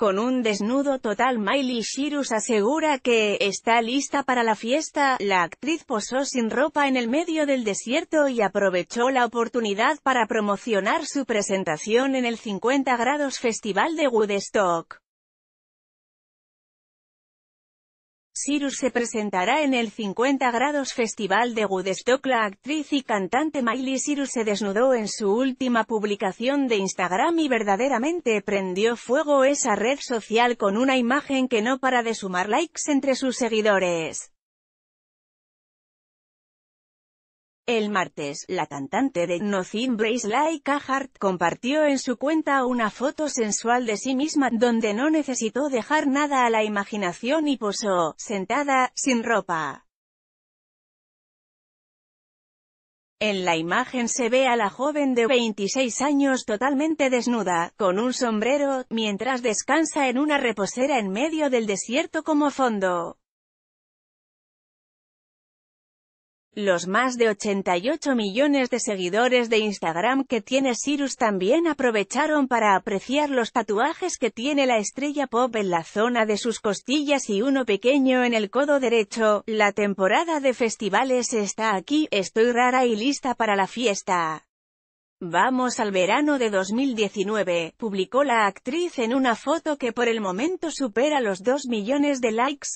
Con un desnudo total Miley Cyrus asegura que, está lista para la fiesta, la actriz posó sin ropa en el medio del desierto y aprovechó la oportunidad para promocionar su presentación en el 50 grados Festival de Woodstock. Cyrus se presentará en el 50 grados Festival de Woodstock. La actriz y cantante Miley Cyrus se desnudó en su última publicación de Instagram y verdaderamente prendió fuego esa red social con una imagen que no para de sumar likes entre sus seguidores. El martes, la cantante de Nothing Brace Like a compartió en su cuenta una foto sensual de sí misma, donde no necesitó dejar nada a la imaginación y posó, sentada, sin ropa. En la imagen se ve a la joven de 26 años totalmente desnuda, con un sombrero, mientras descansa en una reposera en medio del desierto como fondo. Los más de 88 millones de seguidores de Instagram que tiene Cyrus también aprovecharon para apreciar los tatuajes que tiene la estrella pop en la zona de sus costillas y uno pequeño en el codo derecho. La temporada de festivales está aquí, estoy rara y lista para la fiesta. Vamos al verano de 2019, publicó la actriz en una foto que por el momento supera los 2 millones de likes.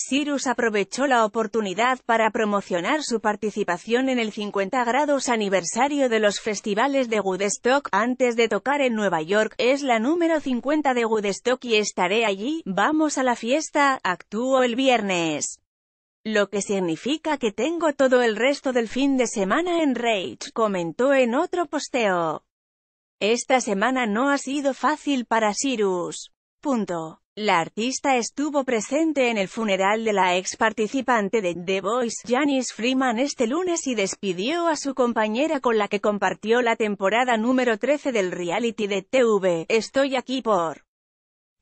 Cyrus aprovechó la oportunidad para promocionar su participación en el 50 grados aniversario de los festivales de Woodstock, antes de tocar en Nueva York, es la número 50 de Woodstock y estaré allí, vamos a la fiesta, actúo el viernes lo que significa que tengo todo el resto del fin de semana en Rage, comentó en otro posteo. Esta semana no ha sido fácil para Cyrus. Punto. La artista estuvo presente en el funeral de la ex participante de The Voice, Janice Freeman, este lunes y despidió a su compañera con la que compartió la temporada número 13 del reality de TV. Estoy aquí por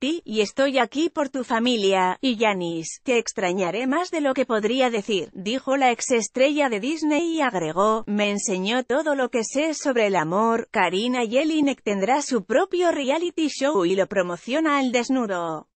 y estoy aquí por tu familia, y Janis, te extrañaré más de lo que podría decir, dijo la ex estrella de Disney y agregó, me enseñó todo lo que sé sobre el amor, Karina Jelinek tendrá su propio reality show y lo promociona al desnudo.